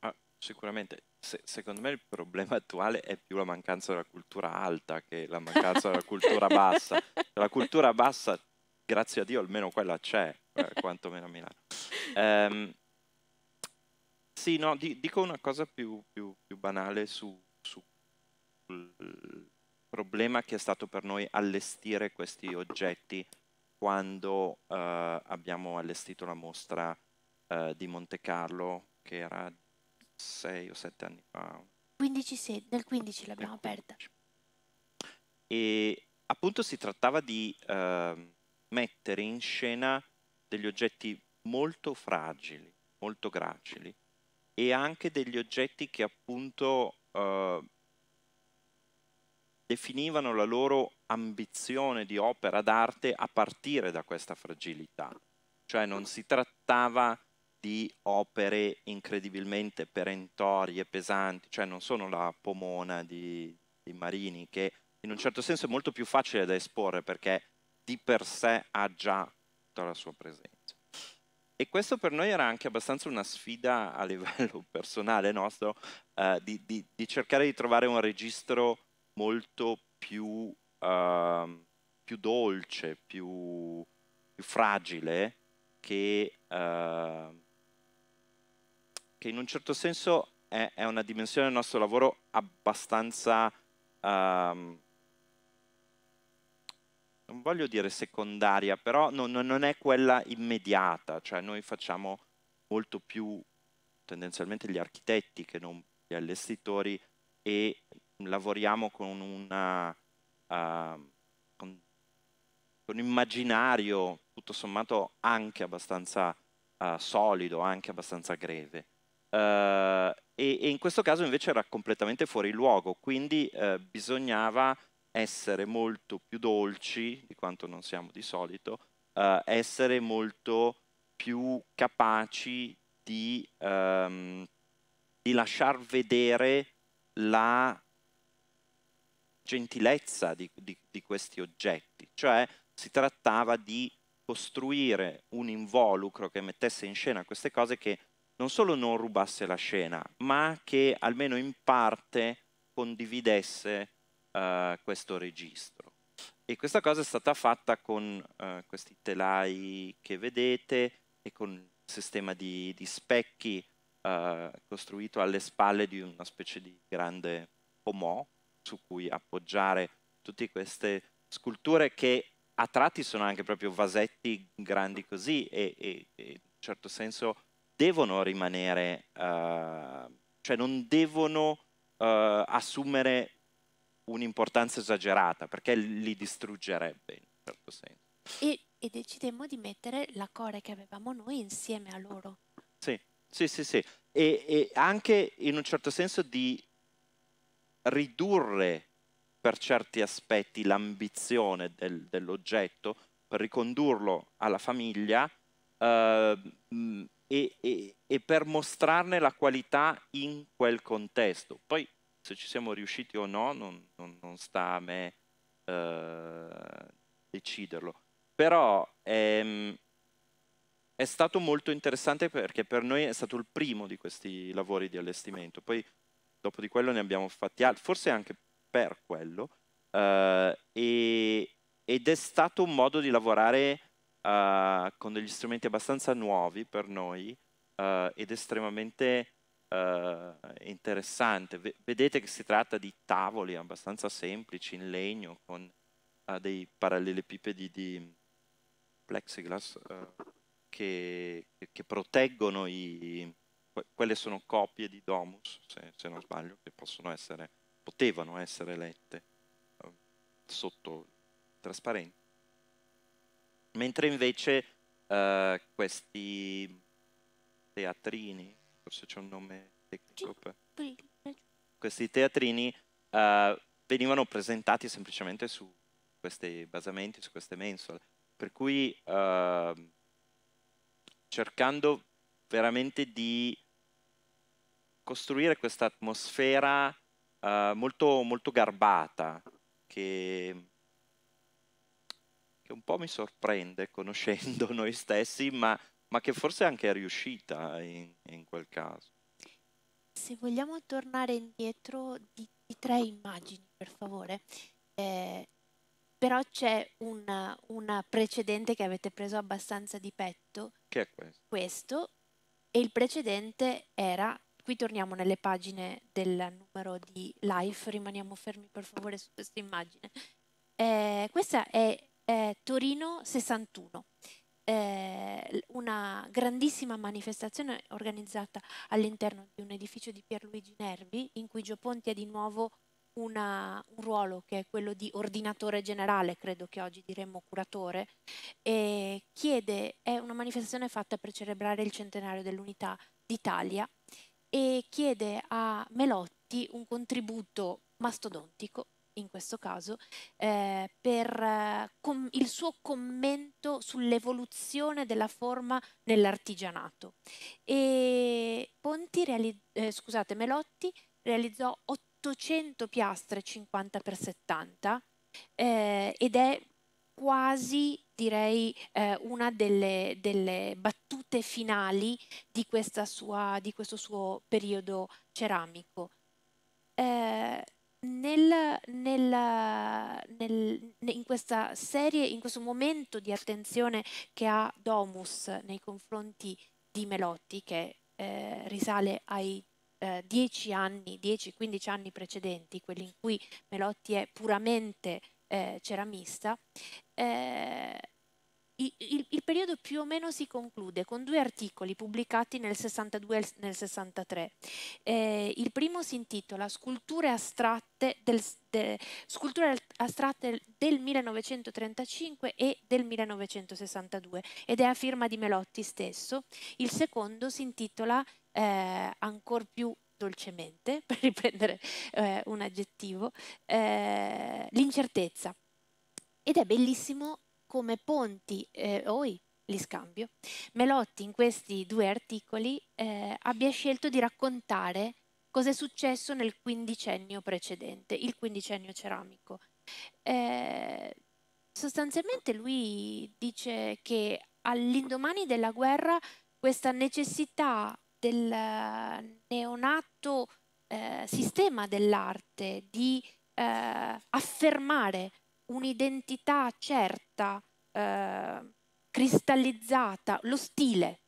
Ah, sicuramente se, secondo me il problema attuale è più la mancanza della cultura alta che la mancanza della cultura bassa. La cultura bassa, grazie a Dio, almeno quella c'è, eh, quantomeno a Milano. Um, sì, no, di, dico una cosa più, più, più banale sul su problema che è stato per noi allestire questi oggetti quando uh, abbiamo allestito la mostra uh, di Monte Carlo, che era 6 o 7 anni fa. 15, 6, nel 15 l'abbiamo aperta. E appunto si trattava di eh, mettere in scena degli oggetti molto fragili, molto gracili, e anche degli oggetti che appunto eh, definivano la loro ambizione di opera d'arte a partire da questa fragilità. Cioè non si trattava di opere incredibilmente perentorie, pesanti, cioè non sono la pomona di, di Marini, che in un certo senso è molto più facile da esporre perché di per sé ha già tutta la sua presenza. E questo per noi era anche abbastanza una sfida a livello personale nostro eh, di, di, di, cercare di trovare un registro molto più, eh, più dolce, più, più, fragile che eh, che in un certo senso è, è una dimensione del nostro lavoro abbastanza, um, non voglio dire secondaria, però no, non è quella immediata, cioè noi facciamo molto più tendenzialmente gli architetti che non gli allestitori e lavoriamo con una... Uh, con, un immaginario tutto sommato anche abbastanza uh, solido, anche abbastanza greve. Eh, e, e, in questo caso invece era completamente fuori luogo, quindi eh, bisognava essere molto più dolci di quanto non siamo di solito, eh, essere molto più capaci di, um, di lasciar vedere la gentilezza di, di, di, questi oggetti, cioè si trattava di costruire un involucro che mettesse in scena queste cose che non solo non rubasse la scena, ma che almeno in parte condividesse uh, questo registro. E questa cosa è stata fatta con uh, questi telai che vedete e con il sistema di, di specchi uh, costruito alle spalle di una specie di grande pomò su cui appoggiare tutte queste sculture che a tratti sono anche proprio vasetti grandi così e, e, e in un certo senso devono rimanere, uh, cioè non devono uh, assumere un'importanza esagerata perché li distruggerebbe in un certo senso. E, e decidemmo di mettere la core che avevamo noi insieme a loro. Sì, sì, sì, sì. E, e anche in un certo senso di ridurre per certi aspetti l'ambizione del, dell'oggetto, per ricondurlo alla famiglia, eh, e, e, e per mostrarne la qualità in quel contesto. Poi se ci siamo riusciti o no non, non, non sta a me eh, deciderlo. Però ehm, è stato molto interessante perché per noi è stato il primo di questi lavori di allestimento. Poi dopo di quello ne abbiamo fatti altri, forse anche per quello. Eh, e, ed è stato un modo di lavorare uh, con degli strumenti abbastanza nuovi per noi uh, ed estremamente uh, interessante. V vedete che si tratta di tavoli abbastanza semplici in legno con dei parallelepipedi di plexiglass che, che, proteggono i... Quelle sono copie di Domus, se, se non sbaglio, che possono essere, potevano essere lette sotto trasparente mentre invece uh, questi teatrini, forse c'è un nome tecnico, per... questi teatrini uh, venivano presentati semplicemente su questi basamenti, su queste mensole, per cui uh, cercando veramente di costruire questa atmosfera eh, molto, molto garbata che che un po' mi sorprende conoscendo noi stessi, ma, ma che forse anche è riuscita in, in, quel caso. Se vogliamo tornare indietro di, di tre immagini, per favore. Eh, però c'è una, una, precedente che avete preso abbastanza di petto. Che è questo? Questo. E il precedente era, qui torniamo nelle pagine del numero di Life, rimaniamo fermi per favore su questa immagine. Eh, questa è eh, Torino 61 una grandissima manifestazione organizzata all'interno di un edificio di Pierluigi Nervi, in cui Gio Ponti ha di nuovo una, un ruolo che è quello di ordinatore generale, credo che oggi diremmo curatore, e chiede, è una manifestazione fatta per celebrare il centenario dell'unità d'Italia e chiede a Melotti un contributo mastodontico in questo caso, eh, per eh, il suo commento sull'evoluzione della forma nell'artigianato. E Ponti eh, scusate, Melotti realizzò 800 piastre 50 x 70 ed è quasi direi eh, una delle, delle, battute finali di, sua, di questo suo periodo ceramico. Eh, nel, nel, nel, in questa serie, in questo momento di attenzione che ha Domus nei confronti di Melotti, che eh, risale ai 10 eh, anni, 10-15 anni precedenti, quelli in cui Melotti è puramente eh, ceramista, eh, il, il, periodo più o meno si conclude con due articoli pubblicati nel 62 e nel 63. Eh, il primo si intitola Sculture astratte del, de, sculture astratte del 1935 e del 1962 ed è a firma di Melotti stesso. Il secondo si intitola eh, ancora più dolcemente, per riprendere eh, un aggettivo, eh, l'incertezza. Ed è bellissimo come ponti eh, oi, li scambio. Melotti in questi due articoli eh, abbia scelto di raccontare cosa è successo nel quindicennio precedente, il quindicennio ceramico. Eh, sostanzialmente lui dice che all'indomani della guerra questa necessità del neonato eh, sistema dell'arte di eh, affermare un'identità certa, eh, cristallizzata, lo stile.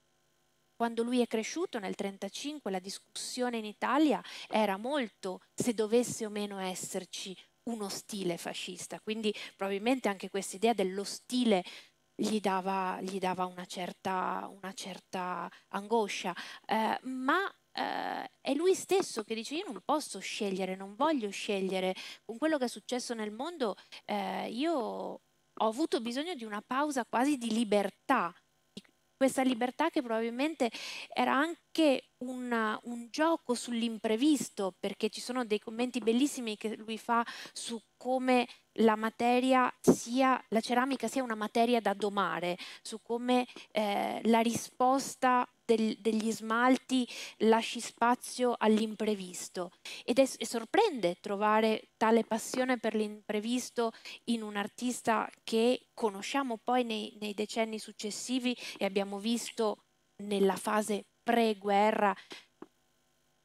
Quando lui è cresciuto nel 1935 la discussione in Italia era molto se dovesse o meno esserci uno stile fascista, quindi probabilmente anche questa idea dello stile gli dava, gli dava una, certa, una certa angoscia, eh, ma eh, è lui stesso che dice io non posso scegliere, non voglio scegliere, con quello che è successo nel mondo eh, io ho avuto bisogno di una pausa quasi di libertà, questa libertà che probabilmente era anche una, un gioco sull'imprevisto, perché ci sono dei commenti bellissimi che lui fa su come la materia sia, la ceramica sia una materia da domare, su come eh, la risposta del, degli smalti lasci spazio all'imprevisto ed è, è sorprende trovare tale passione per l'imprevisto in un artista che conosciamo poi nei, nei decenni successivi e abbiamo visto nella fase pre-guerra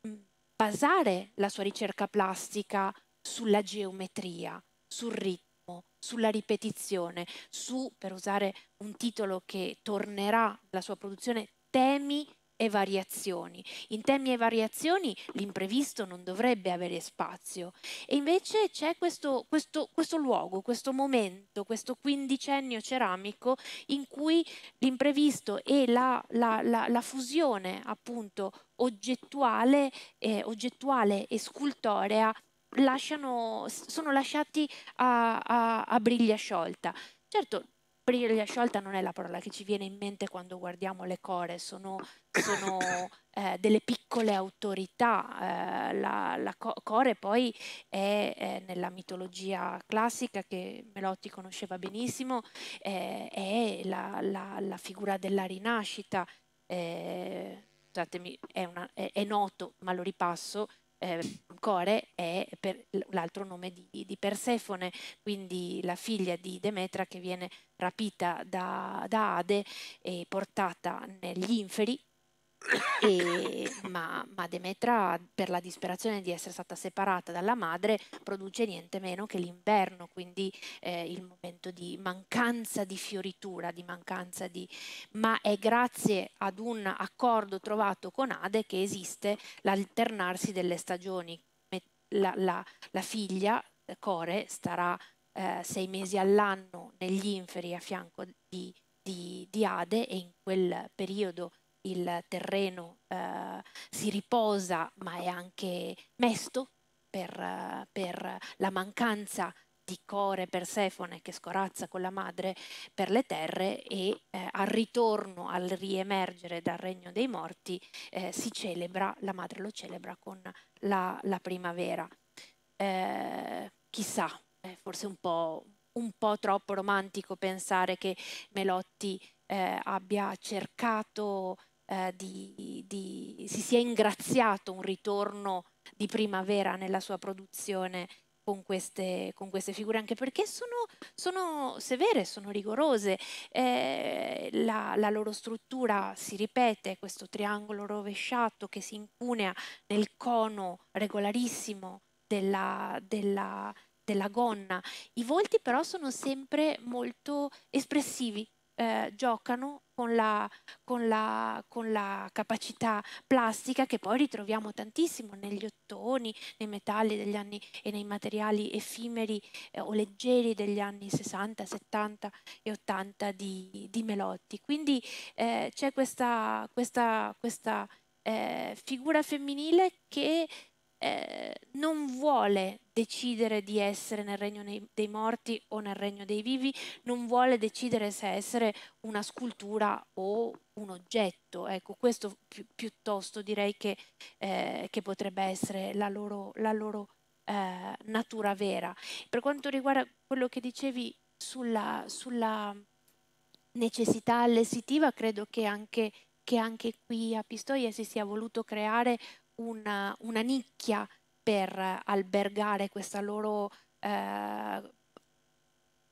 mm, basare la sua ricerca plastica sulla geometria, sul ritmo, sulla ripetizione, su, per usare un titolo che tornerà la sua produzione temi e variazioni. In temi e variazioni l'imprevisto non dovrebbe avere spazio e invece c'è questo, questo, questo luogo, questo momento, questo quindicennio ceramico in cui l'imprevisto e la, la, la, la, fusione appunto oggettuale, eh, oggettuale e scultorea lasciano, sono lasciati a, a, a briglia sciolta. Certo, Briglia sciolta non è la parola che ci viene in mente quando guardiamo le core, sono, sono eh, delle piccole autorità. Eh, la, la, core poi è eh, nella mitologia classica che Melotti conosceva benissimo, eh, è la, la, la, figura della rinascita. Eh, scusatemi, è, una, è, è noto, ma lo ripasso, eh, Core è l'altro nome di, di, Persefone, quindi la figlia di Demetra che viene rapita da, da Ade e portata negli inferi e, ma, ma, Demetra, per la disperazione di essere stata separata dalla madre, produce niente meno che l'inverno, quindi eh, il momento di mancanza di fioritura, di mancanza di... ma è grazie ad un accordo trovato con Ade che esiste l'alternarsi delle stagioni. La, la, la figlia, Core, starà eh, sei mesi all'anno negli inferi a fianco di, di, di Ade e in quel periodo il terreno eh, si riposa ma è anche mesto per, eh, per la mancanza di Core Persefone che scorazza con la madre per le terre e eh, al ritorno, al riemergere dal regno dei morti, eh, si celebra, la madre lo celebra con la, la primavera. Eh, chissà, è forse un po', un po' troppo romantico pensare che Melotti eh, abbia cercato eh, di, di, si sia ingraziato un ritorno di primavera nella sua produzione con queste, con queste figure, anche perché sono, sono severe, sono rigorose. Eh, la, la, loro struttura si ripete, questo triangolo rovesciato che si impunea nel cono regolarissimo della, della, della gonna. I volti però sono sempre molto espressivi, eh, giocano con la, con, la, con la, capacità plastica che poi ritroviamo tantissimo negli ottoni, nei metalli degli anni e nei materiali effimeri eh, o leggeri degli anni 60, 70 e 80 di, di Melotti. Quindi eh, c'è questa, questa, questa eh, figura femminile che eh, non vuole decidere di essere nel regno dei morti o nel regno dei vivi, non vuole decidere se essere una scultura o un oggetto. Ecco, questo pi- piuttosto direi che, eh, che, potrebbe essere la loro, la loro eh, natura vera. Per quanto riguarda quello che dicevi sulla, sulla necessità allessitiva, credo che anche, che anche qui a Pistoia si sia voluto creare una, una nicchia per albergare questa loro eh,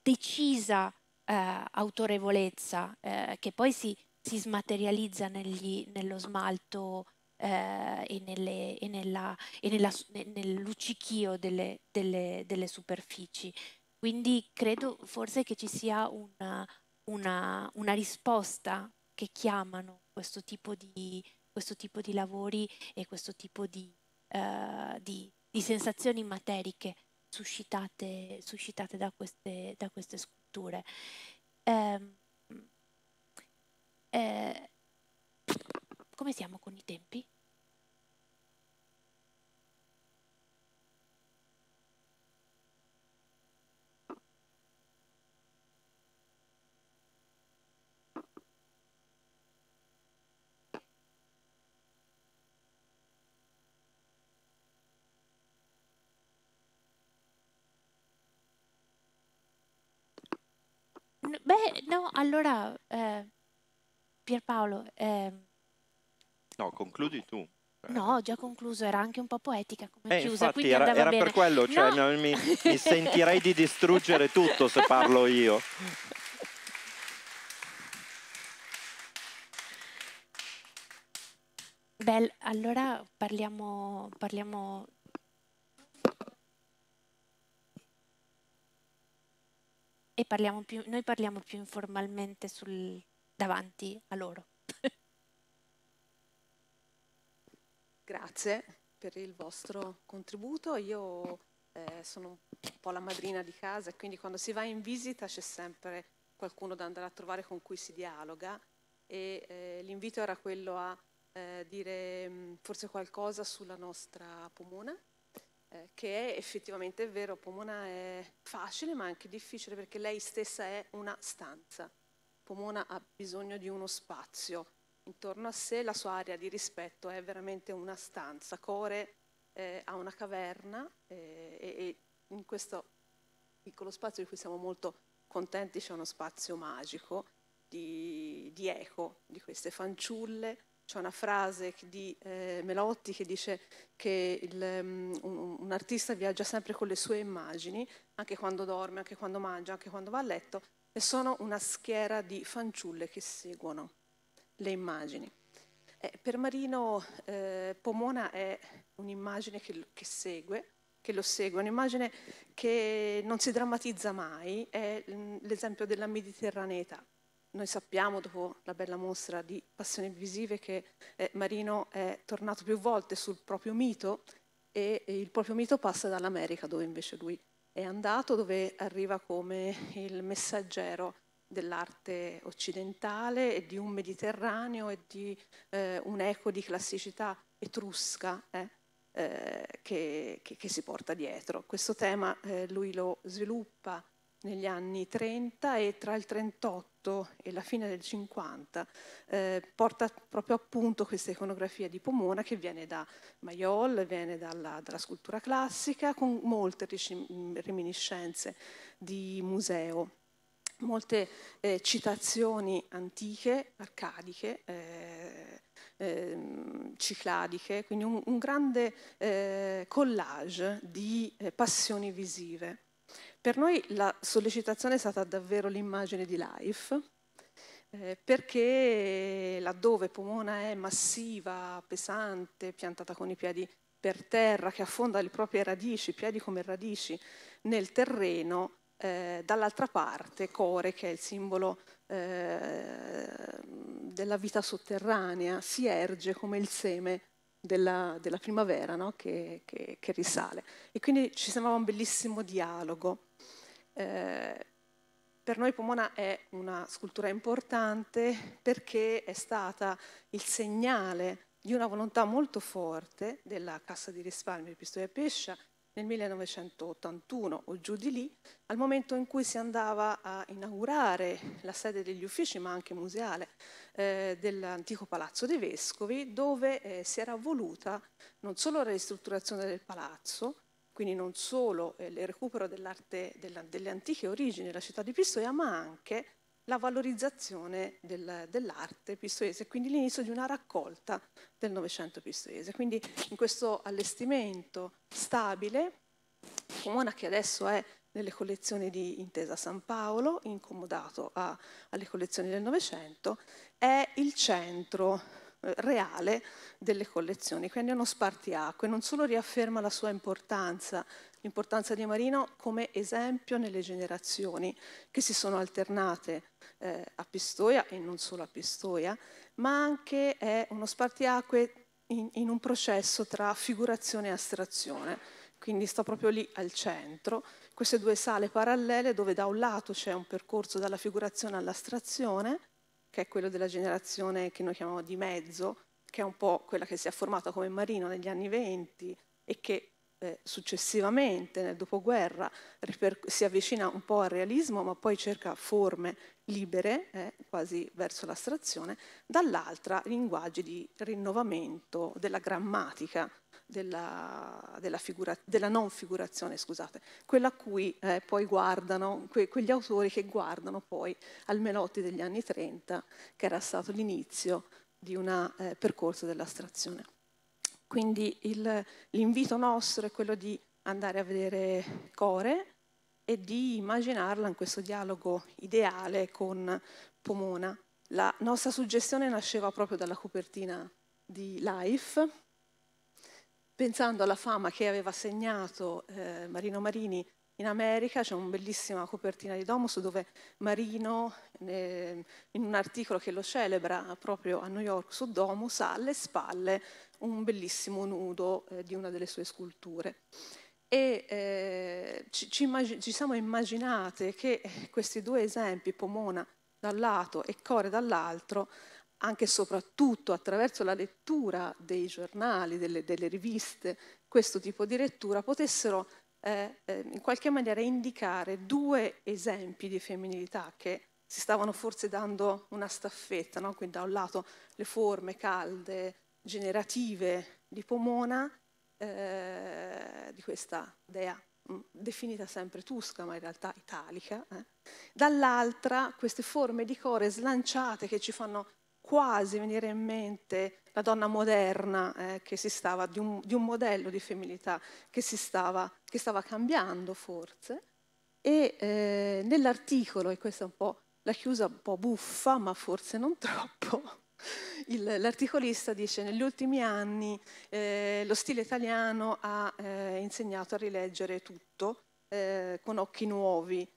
decisa eh, autorevolezza eh, che poi si, si smaterializza negli, nello smalto eh, e, nelle, e, nella, e nella, nel luccichio delle, delle, delle, superfici. Quindi credo forse che ci sia una, una, una risposta che chiamano questo tipo di, questo tipo di lavori e questo tipo di, uh, di, di sensazioni materiche suscitate, suscitate da, queste, da, queste, sculture. Um, eh, come siamo con i tempi? No, allora eh, Pierpaolo... Eh, no, concludi tu. Eh. No, ho già concluso, era anche un po' poetica come eh, chiusa, infatti, era, era per quello, cioè no. mi, mi sentirei di distruggere tutto se parlo io. Beh, allora parliamo, parliamo e parliamo più, noi parliamo più informalmente sul, davanti a loro. Grazie per il vostro contributo. Io eh, sono un po' la madrina di casa e quindi quando si va in visita c'è sempre qualcuno da andare a trovare con cui si dialoga e eh, l'invito era quello a eh, dire mm, forse qualcosa sulla nostra comuna eh, che è effettivamente vero, Pomona è facile ma anche difficile perché lei stessa è una stanza. Pomona ha bisogno di uno spazio intorno a sé, la sua area di rispetto è veramente una stanza. Core eh, ha una caverna eh, e, e in questo piccolo spazio di cui siamo molto contenti c'è uno spazio magico di, di eco di queste fanciulle c'è una frase di eh, Melotti che dice che il, um, un, un, artista viaggia sempre con le sue immagini, anche quando dorme, anche quando mangia, anche quando va a letto, e sono una schiera di fanciulle che seguono le immagini. Eh, per Marino eh, Pomona è un'immagine che, che segue, che lo segue, un'immagine che non si drammatizza mai, è mm, l'esempio della mediterraneità noi sappiamo dopo la bella mostra di Passioni Visive che eh, Marino è tornato più volte sul proprio mito e, e il proprio mito passa dall'America dove invece lui è andato, dove arriva come il messaggero dell'arte occidentale e di un Mediterraneo e di eh, un eco di classicità etrusca eh, eh, che, che, che, si porta dietro. Questo tema eh, lui lo sviluppa negli anni 30 e tra il 38 e la fine del 50 eh, porta proprio appunto questa iconografia di Pomona che viene da Maiol, viene dalla, dalla scultura classica con molte reminiscenze di museo molte eh, citazioni antiche, arcadiche, eh, ehm, cicladiche, quindi un, un grande eh, collage di eh, passioni visive. Per noi la sollecitazione è stata davvero l'immagine di Life, eh, perché laddove Pomona è massiva, pesante, piantata con i piedi per terra, che affonda le proprie radici, piedi come radici, nel terreno, eh, dall'altra parte Core, che è il simbolo eh, della vita sotterranea, si erge come il seme della, della primavera no? che, che, che risale. E quindi ci sembrava un bellissimo dialogo. Eh, per noi Pomona è una scultura importante perché è stata il segnale di una volontà molto forte della Cassa di risparmio di Pistoia Pescia nel 1981 o giù di lì, al momento in cui si andava a inaugurare la sede degli uffici, ma anche museale, eh, dell'antico Palazzo dei Vescovi, dove eh, si era voluta non solo la ristrutturazione del palazzo, quindi non solo eh, il recupero dell'arte delle antiche origini della città di Pistoia, ma anche la valorizzazione del, dell'arte pistoiese, quindi l'inizio di una raccolta del Novecento pistoiese. Quindi in questo allestimento stabile, comuna che adesso è nelle collezioni di Intesa San Paolo, incomodato a, alle collezioni del Novecento, è il centro eh, reale delle collezioni, quindi è uno spartiacque, non solo riafferma la sua importanza, l'importanza di Marino come esempio nelle generazioni che si sono alternate eh, a Pistoia e non solo a Pistoia, ma anche è uno spartiacque in, in un processo tra figurazione e astrazione, quindi sta proprio lì al centro queste due sale parallele dove da un lato c'è un percorso dalla figurazione all'astrazione che è quello della generazione che noi chiamiamo di mezzo, che è un po' quella che si è formata come Marino negli anni venti e che eh, successivamente nel dopoguerra si avvicina un po' al realismo ma poi cerca forme libere, eh, quasi verso l'astrazione, dall'altra linguaggi di rinnovamento della grammatica della, della, figura, della non figurazione, scusate, quella a cui eh, poi guardano que, quegli autori che guardano poi al Melotti degli anni 30, che era stato l'inizio di un eh, percorso dell'astrazione. Quindi il, l'invito nostro è quello di andare a vedere Core e di immaginarla in questo dialogo ideale con Pomona. La nostra suggestione nasceva proprio dalla copertina di Life, pensando alla fama che aveva segnato eh, Marino Marini in America, c'è una bellissima copertina di Domus dove Marino, eh, in un articolo che lo celebra proprio a New York su Domus, ha alle spalle un bellissimo nudo eh, di una delle sue sculture. E eh, ci, ci, ci siamo immaginate che questi due esempi, Pomona da un lato e Core dall'altro, anche e soprattutto attraverso la lettura dei giornali, delle, delle riviste, questo tipo di lettura, potessero eh, eh, in qualche maniera indicare due esempi di femminilità che si stavano forse dando una staffetta, no? quindi da un lato le forme calde, generative di Pomona, eh, di questa dea mh, mm, definita sempre tusca, ma in realtà italica, eh. dall'altra queste forme di core slanciate che ci fanno quasi venire in mente la donna moderna eh, che si stava, di un, di un, modello di femminilità che, si stava, che stava cambiando forse. E eh, nell'articolo, e questa è un po' la chiusa un po' buffa, ma forse non troppo, l'articolista dice negli ultimi anni eh, lo stile italiano ha eh, insegnato a rileggere tutto eh, con occhi nuovi,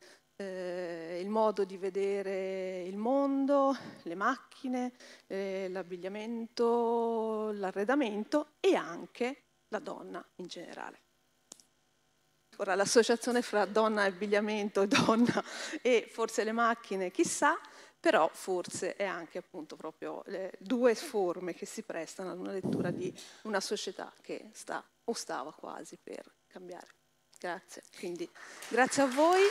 eh, il modo di vedere il mondo, le macchine, eh, l'abbigliamento, l'arredamento e anche la donna in generale. Ora l'associazione fra donna e abbigliamento, donna e forse le macchine, chissà, però forse è anche appunto proprio due forme che si prestano ad una lettura di una società che sta o stava quasi per cambiare. Grazie, quindi grazie a voi.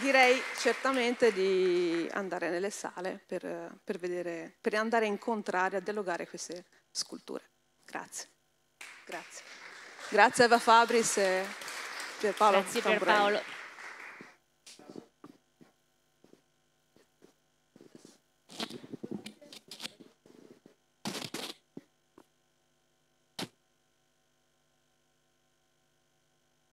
direi certamente di andare nelle sale per, per, vedere, per andare a incontrare, a dialogare queste sculture. Grazie. Grazie. Grazie Eva Fabris e Pierpaolo. Grazie Pierpaolo.